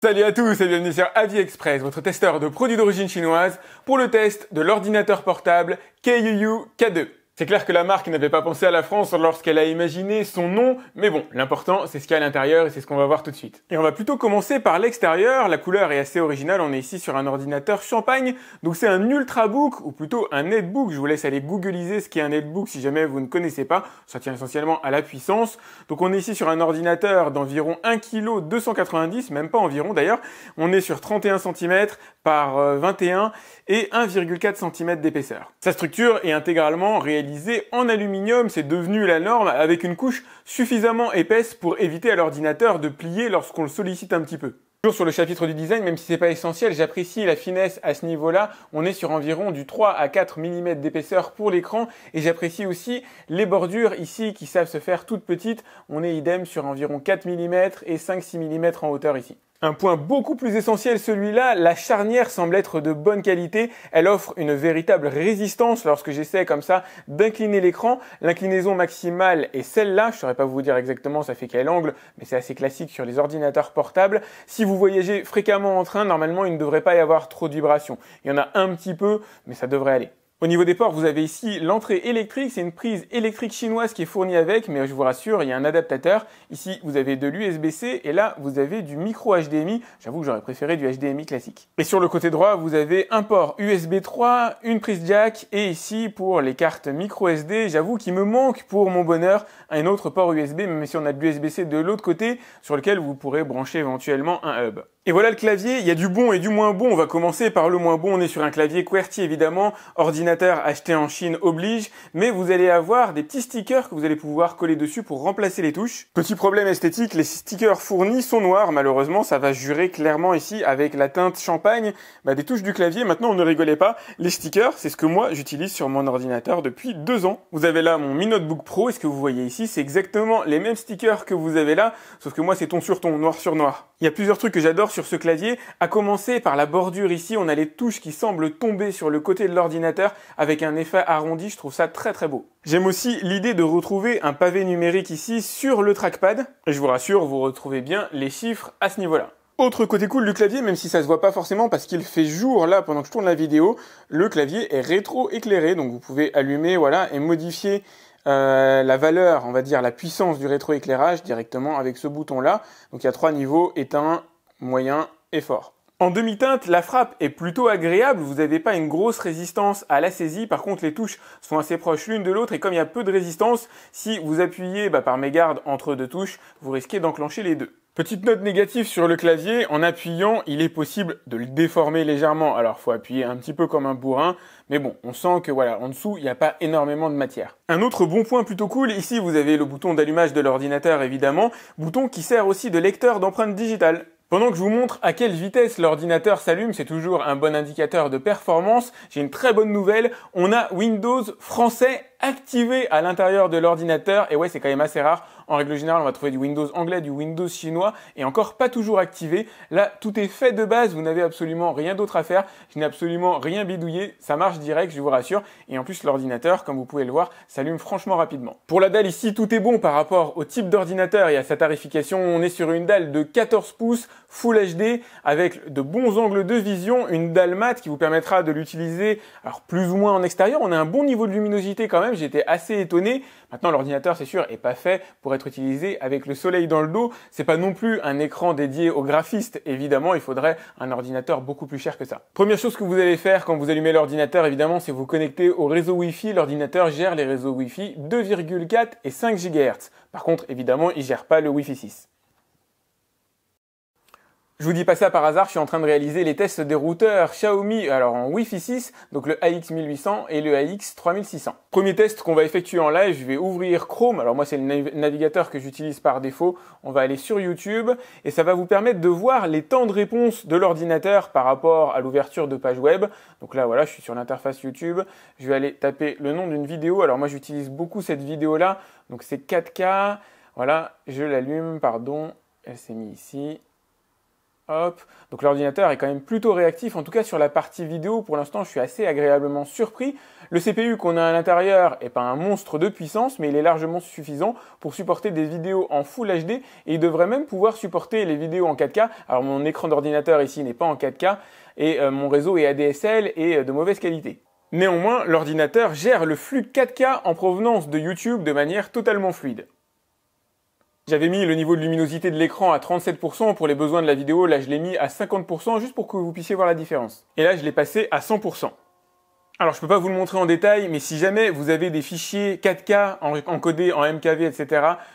Salut à tous et bienvenue sur express votre testeur de produits d'origine chinoise, pour le test de l'ordinateur portable KUU K2. C'est clair que la marque n'avait pas pensé à la France lorsqu'elle a imaginé son nom, mais bon, l'important c'est ce qu'il y a à l'intérieur et c'est ce qu'on va voir tout de suite. Et on va plutôt commencer par l'extérieur, la couleur est assez originale, on est ici sur un ordinateur champagne, donc c'est un ultrabook ou plutôt un netbook, je vous laisse aller googliser ce qu'est un netbook si jamais vous ne connaissez pas, ça tient essentiellement à la puissance. Donc on est ici sur un ordinateur d'environ 1 kg 290, même pas environ d'ailleurs, on est sur 31 cm par 21 euh, et 1,4 cm d'épaisseur. Sa structure est intégralement réalisée en aluminium, c'est devenu la norme avec une couche suffisamment épaisse pour éviter à l'ordinateur de plier lorsqu'on le sollicite un petit peu. Toujours sur le chapitre du design, même si c'est pas essentiel, j'apprécie la finesse à ce niveau-là. On est sur environ du 3 à 4 mm d'épaisseur pour l'écran et j'apprécie aussi les bordures ici qui savent se faire toutes petites. On est idem sur environ 4 mm et 5-6 mm en hauteur ici. Un point beaucoup plus essentiel celui-là, la charnière semble être de bonne qualité, elle offre une véritable résistance lorsque j'essaie comme ça d'incliner l'écran. L'inclinaison maximale est celle-là, je ne saurais pas vous dire exactement ça fait quel angle, mais c'est assez classique sur les ordinateurs portables. Si vous voyagez fréquemment en train, normalement il ne devrait pas y avoir trop de vibrations. Il y en a un petit peu, mais ça devrait aller. Au niveau des ports, vous avez ici l'entrée électrique, c'est une prise électrique chinoise qui est fournie avec, mais je vous rassure, il y a un adaptateur. Ici, vous avez de l'USB-C et là, vous avez du micro HDMI. J'avoue que j'aurais préféré du HDMI classique. Et sur le côté droit, vous avez un port USB 3, une prise jack et ici, pour les cartes micro SD, j'avoue qu'il me manque pour mon bonheur un autre port USB, même si on a de l'USB-C de l'autre côté, sur lequel vous pourrez brancher éventuellement un hub. Et voilà le clavier, il y a du bon et du moins bon. On va commencer par le moins bon, on est sur un clavier QWERTY évidemment, ordinateur acheté en Chine oblige, mais vous allez avoir des petits stickers que vous allez pouvoir coller dessus pour remplacer les touches. Petit problème esthétique, les stickers fournis sont noirs, malheureusement ça va jurer clairement ici avec la teinte champagne bah, des touches du clavier. Maintenant on ne rigolait pas, les stickers c'est ce que moi j'utilise sur mon ordinateur depuis deux ans. Vous avez là mon Mi Notebook Pro et ce que vous voyez ici c'est exactement les mêmes stickers que vous avez là, sauf que moi c'est ton sur ton, noir sur noir. Il y a plusieurs trucs que j'adore sur ce clavier, à commencer par la bordure ici, on a les touches qui semblent tomber sur le côté de l'ordinateur avec un effet arrondi, je trouve ça très très beau. J'aime aussi l'idée de retrouver un pavé numérique ici sur le trackpad, et je vous rassure, vous retrouvez bien les chiffres à ce niveau-là. Autre côté cool du clavier, même si ça se voit pas forcément parce qu'il fait jour là pendant que je tourne la vidéo, le clavier est rétro-éclairé, donc vous pouvez allumer voilà, et modifier euh, la valeur, on va dire la puissance du rétroéclairage directement avec ce bouton-là. Donc il y a trois niveaux, éteint, moyen et fort. En demi-teinte, la frappe est plutôt agréable, vous n'avez pas une grosse résistance à la saisie, par contre les touches sont assez proches l'une de l'autre et comme il y a peu de résistance, si vous appuyez bah, par mégarde entre deux touches, vous risquez d'enclencher les deux. Petite note négative sur le clavier, en appuyant, il est possible de le déformer légèrement. Alors faut appuyer un petit peu comme un bourrin, mais bon, on sent que voilà, en dessous, il n'y a pas énormément de matière. Un autre bon point plutôt cool, ici vous avez le bouton d'allumage de l'ordinateur évidemment, bouton qui sert aussi de lecteur d'empreintes digitales. Pendant que je vous montre à quelle vitesse l'ordinateur s'allume, c'est toujours un bon indicateur de performance, j'ai une très bonne nouvelle, on a Windows français activé à l'intérieur de l'ordinateur. Et ouais, c'est quand même assez rare. En règle générale, on va trouver du Windows anglais, du Windows chinois et encore pas toujours activé. Là, tout est fait de base. Vous n'avez absolument rien d'autre à faire. Je n'ai absolument rien bidouillé. Ça marche direct, je vous rassure. Et en plus, l'ordinateur, comme vous pouvez le voir, s'allume franchement rapidement. Pour la dalle ici, tout est bon par rapport au type d'ordinateur et à sa tarification. On est sur une dalle de 14 pouces Full HD avec de bons angles de vision, une dalle mat qui vous permettra de l'utiliser alors plus ou moins en extérieur. On a un bon niveau de luminosité quand même j'étais assez étonné. Maintenant, l'ordinateur, c'est sûr, est pas fait pour être utilisé avec le soleil dans le dos. C'est pas non plus un écran dédié aux graphistes. Évidemment, il faudrait un ordinateur beaucoup plus cher que ça. Première chose que vous allez faire quand vous allumez l'ordinateur, évidemment, c'est vous connecter au réseau Wi-Fi. L'ordinateur gère les réseaux Wi-Fi 2,4 et 5 GHz. Par contre, évidemment, il gère pas le Wi-Fi 6. Je vous dis pas ça par hasard, je suis en train de réaliser les tests des routeurs Xiaomi, alors en Wi-Fi 6, donc le AX1800 et le AX3600. Premier test qu'on va effectuer en live, je vais ouvrir Chrome, alors moi c'est le navigateur que j'utilise par défaut, on va aller sur YouTube, et ça va vous permettre de voir les temps de réponse de l'ordinateur par rapport à l'ouverture de page web. Donc là voilà, je suis sur l'interface YouTube, je vais aller taper le nom d'une vidéo, alors moi j'utilise beaucoup cette vidéo là, donc c'est 4K, voilà, je l'allume, pardon, elle s'est mise ici, Hop. Donc l'ordinateur est quand même plutôt réactif, en tout cas sur la partie vidéo. Pour l'instant, je suis assez agréablement surpris. Le CPU qu'on a à l'intérieur n'est pas un monstre de puissance, mais il est largement suffisant pour supporter des vidéos en Full HD et il devrait même pouvoir supporter les vidéos en 4K. Alors mon écran d'ordinateur ici n'est pas en 4K et euh, mon réseau est ADSL et euh, de mauvaise qualité. Néanmoins, l'ordinateur gère le flux 4K en provenance de YouTube de manière totalement fluide. J'avais mis le niveau de luminosité de l'écran à 37%, pour les besoins de la vidéo, là je l'ai mis à 50% juste pour que vous puissiez voir la différence. Et là je l'ai passé à 100%. Alors, je ne peux pas vous le montrer en détail, mais si jamais vous avez des fichiers 4K encodés en MKV, etc.,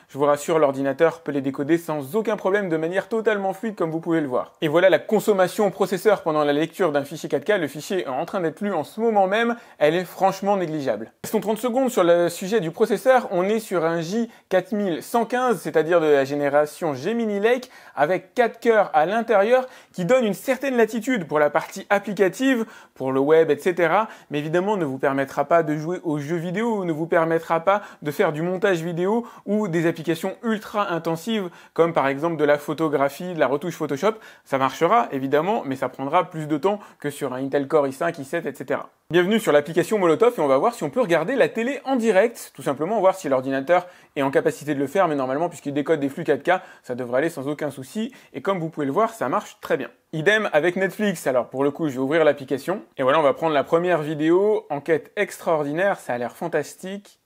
je vous rassure, l'ordinateur peut les décoder sans aucun problème de manière totalement fluide, comme vous pouvez le voir. Et voilà la consommation au processeur pendant la lecture d'un fichier 4K. Le fichier est en train d'être lu en ce moment même. Elle est franchement négligeable. Restons 30 secondes sur le sujet du processeur. On est sur un J4115, c'est-à-dire de la génération Gemini Lake, avec 4 cœurs à l'intérieur, qui donne une certaine latitude pour la partie applicative, pour le web, etc., mais évidemment ne vous permettra pas de jouer aux jeux vidéo, ne vous permettra pas de faire du montage vidéo ou des applications ultra intensives comme par exemple de la photographie, de la retouche Photoshop. Ça marchera évidemment, mais ça prendra plus de temps que sur un Intel Core i5, i7, etc. Bienvenue sur l'application Molotov et on va voir si on peut regarder la télé en direct, tout simplement voir si l'ordinateur est en capacité de le faire, mais normalement puisqu'il décode des flux 4K, ça devrait aller sans aucun souci, et comme vous pouvez le voir, ça marche très bien. Idem avec Netflix, alors pour le coup je vais ouvrir l'application, et voilà on va prendre la première vidéo, enquête extraordinaire, ça a l'air fantastique,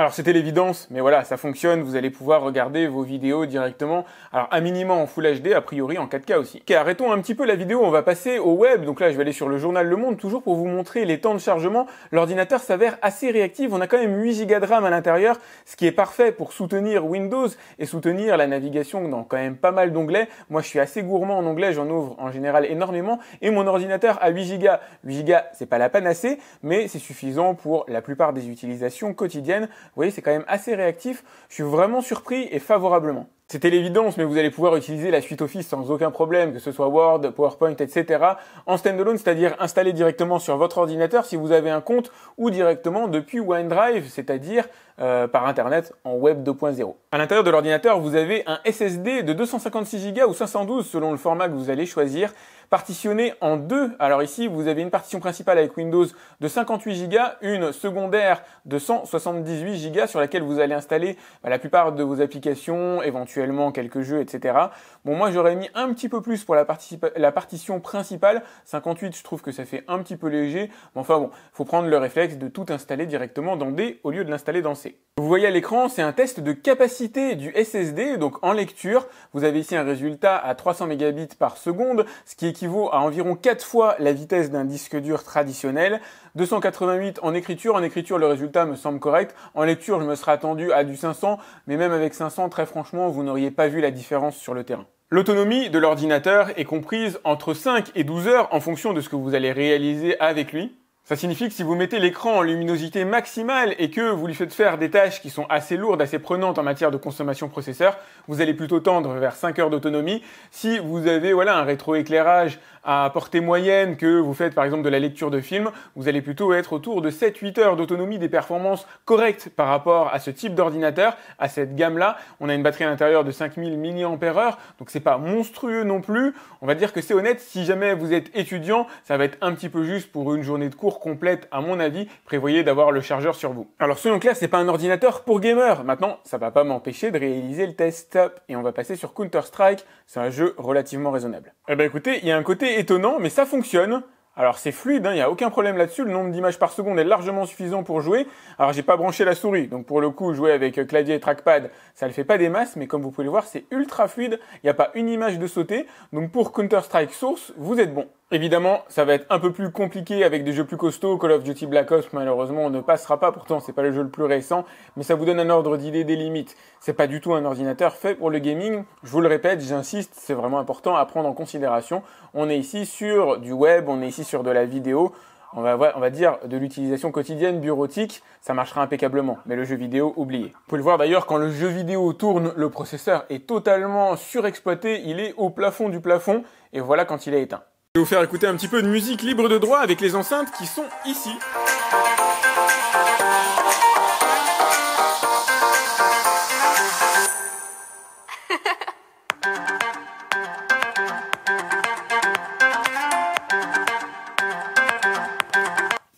alors c'était l'évidence, mais voilà, ça fonctionne, vous allez pouvoir regarder vos vidéos directement. Alors à minima en Full HD, a priori en 4K aussi. Ok, arrêtons un petit peu la vidéo, on va passer au web. Donc là, je vais aller sur le journal Le Monde, toujours pour vous montrer les temps de chargement. L'ordinateur s'avère assez réactif, on a quand même 8 Go de RAM à l'intérieur, ce qui est parfait pour soutenir Windows et soutenir la navigation dans quand même pas mal d'onglets. Moi, je suis assez gourmand en anglais, j'en ouvre en général énormément, et mon ordinateur a 8 Go. 8 Go, c'est pas la panacée, mais c'est suffisant pour la plupart des utilisations quotidiennes. Vous voyez, c'est quand même assez réactif. Je suis vraiment surpris et favorablement. C'était l'évidence, mais vous allez pouvoir utiliser la suite Office sans aucun problème, que ce soit Word, PowerPoint, etc. en standalone, c'est-à-dire installé directement sur votre ordinateur si vous avez un compte ou directement depuis OneDrive, c'est-à-dire euh, par Internet en Web 2.0. À l'intérieur de l'ordinateur, vous avez un SSD de 256 Go ou 512 selon le format que vous allez choisir, partitionné en deux. Alors ici, vous avez une partition principale avec Windows de 58 Go, une secondaire de 178 Go sur laquelle vous allez installer bah, la plupart de vos applications éventuelles quelques jeux, etc. Bon, moi j'aurais mis un petit peu plus pour la, partition principale. 58, je trouve que ça fait un petit peu léger. Mais enfin bon, faut prendre le réflexe de tout installer directement dans D au lieu de l'installer dans C. Vous voyez à l'écran, c'est un test de capacité du SSD, donc en lecture. Vous avez ici un résultat à 300 mégabits par seconde, ce qui équivaut à environ 4 fois la vitesse d'un disque dur traditionnel. 288 en écriture. En écriture, le résultat me semble correct. En lecture, je me serais attendu à du 500, mais même avec 500, très franchement, vous n'auriez pas vu la différence sur le terrain. L'autonomie de l'ordinateur est comprise entre 5 et 12 heures en fonction de ce que vous allez réaliser avec lui. Ça signifie que si vous mettez l'écran en luminosité maximale et que vous lui faites faire des tâches qui sont assez lourdes, assez prenantes en matière de consommation processeur, vous allez plutôt tendre vers 5 heures d'autonomie. Si vous avez voilà un rétroéclairage à portée moyenne que vous faites par exemple de la lecture de film, vous allez plutôt être autour de 7-8 heures d'autonomie des performances correctes par rapport à ce type d'ordinateur, à cette gamme-là. On a une batterie à l'intérieur de 5000 mAh, donc c'est pas monstrueux non plus. On va dire que c'est honnête, si jamais vous êtes étudiant, ça va être un petit peu juste pour une journée de cours complète à mon avis, prévoyez d'avoir le chargeur sur vous. Alors soyons clairs, c'est pas un ordinateur pour gamer. Maintenant, ça va pas m'empêcher de réaliser le test et on va passer sur Counter-Strike, c'est un jeu relativement raisonnable. Eh ben écoutez, il y a un côté étonnant, mais ça fonctionne. Alors c'est fluide, il hein, n'y a aucun problème là-dessus, le nombre d'images par seconde est largement suffisant pour jouer. Alors j'ai pas branché la souris, donc pour le coup jouer avec euh, clavier et trackpad, ça ne fait pas des masses, mais comme vous pouvez le voir c'est ultra fluide, il n'y a pas une image de sauter, donc pour Counter-Strike Source, vous êtes bon. Évidemment, ça va être un peu plus compliqué avec des jeux plus costauds. Call of Duty Black Ops, malheureusement, on ne passera pas. Pourtant, c'est pas le jeu le plus récent, mais ça vous donne un ordre d'idée des limites. C'est pas du tout un ordinateur fait pour le gaming. Je vous le répète, j'insiste, c'est vraiment important à prendre en considération. On est ici sur du web, on est ici de la vidéo, on va, on va dire de l'utilisation quotidienne bureautique, ça marchera impeccablement. Mais le jeu vidéo, oublié. Vous pouvez le voir d'ailleurs, quand le jeu vidéo tourne, le processeur est totalement surexploité, il est au plafond du plafond, et voilà quand il est éteint. Je vais vous faire écouter un petit peu de musique libre de droit avec les enceintes qui sont ici.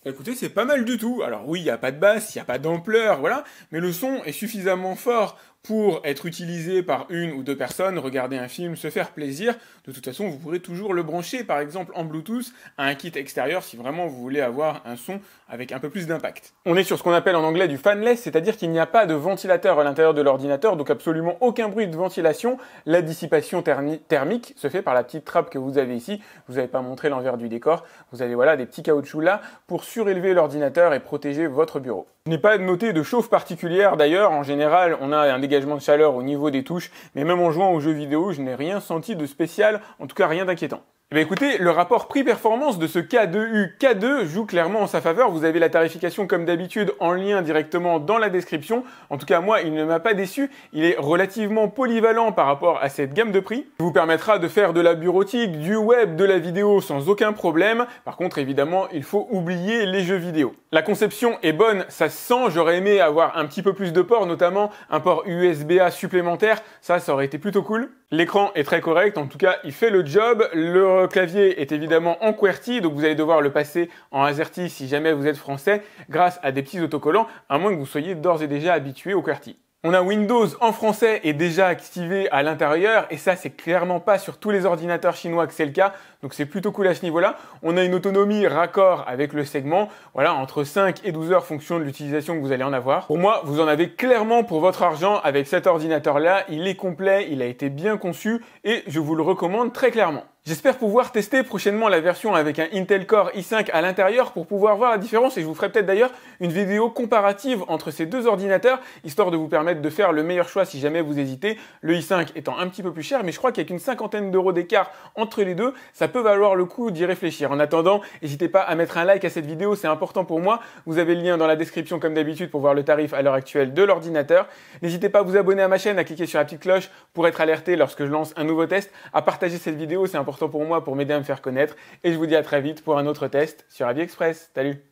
Bah, écoutez, c'est pas mal du tout. Alors oui, il n'y a pas de basse, il n'y a pas d'ampleur, voilà, mais le son est suffisamment fort pour être utilisé par une ou deux personnes, regarder un film, se faire plaisir. De toute façon, vous pourrez toujours le brancher, par exemple en Bluetooth, à un kit extérieur si vraiment vous voulez avoir un son avec un peu plus d'impact. On est sur ce qu'on appelle en anglais du fanless, c'est-à-dire qu'il n'y a pas de ventilateur à l'intérieur de l'ordinateur, donc absolument aucun bruit de ventilation. La dissipation thermique se fait par la petite trappe que vous avez ici. Vous n'avez pas montré l'envers du décor. Vous avez voilà des petits caoutchoucs là pour surélever l'ordinateur et protéger votre bureau. Je n'ai pas noté de chauffe particulière d'ailleurs, en général on a un dégagement de chaleur au niveau des touches, mais même en jouant aux jeux vidéo je n'ai rien senti de spécial, en tout cas rien d'inquiétant. Eh écoutez, le rapport prix-performance de ce K2U K2 joue clairement en sa faveur. Vous avez la tarification comme d'habitude en lien directement dans la description. En tout cas, moi, il ne m'a pas déçu. Il est relativement polyvalent par rapport à cette gamme de prix. Il vous permettra de faire de la bureautique, du web, de la vidéo sans aucun problème. Par contre, évidemment, il faut oublier les jeux vidéo. La conception est bonne, ça se sent. J'aurais aimé avoir un petit peu plus de ports, notamment un port USB-A supplémentaire. Ça, ça aurait été plutôt cool. L'écran est très correct. En tout cas, il fait le job. Le clavier est évidemment en QWERTY, donc vous allez devoir le passer en AZERTY si jamais vous êtes français, grâce à des petits autocollants, à moins que vous soyez d'ores et déjà habitué au QWERTY. On a Windows en français et déjà activé à l'intérieur et ça c'est clairement pas sur tous les ordinateurs chinois que c'est le cas donc c'est plutôt cool à ce niveau-là. On a une autonomie raccord avec le segment, voilà entre 5 et 12 heures fonction de l'utilisation que vous allez en avoir. Pour moi, vous en avez clairement pour votre argent avec cet ordinateur là, il est complet, il a été bien conçu et je vous le recommande très clairement. J'espère pouvoir tester prochainement la version avec un Intel Core i5 à l'intérieur pour pouvoir voir la différence et je vous ferai peut-être d'ailleurs une vidéo comparative entre ces deux ordinateurs histoire de vous permettre de faire le meilleur choix si jamais vous hésitez, le i5 étant un petit peu plus cher mais je crois qu'il qu'avec une cinquantaine d'euros d'écart entre les deux, ça peut valoir le coup d'y réfléchir. En attendant, n'hésitez pas à mettre un like à cette vidéo, c'est important pour moi. Vous avez le lien dans la description comme d'habitude pour voir le tarif à l'heure actuelle de l'ordinateur. N'hésitez pas à vous abonner à ma chaîne, à cliquer sur la petite cloche pour être alerté lorsque je lance un nouveau test, à partager cette vidéo, c'est important pour moi pour m'aider à me faire connaître. Et je vous dis à très vite pour un autre test sur Avi Express. Salut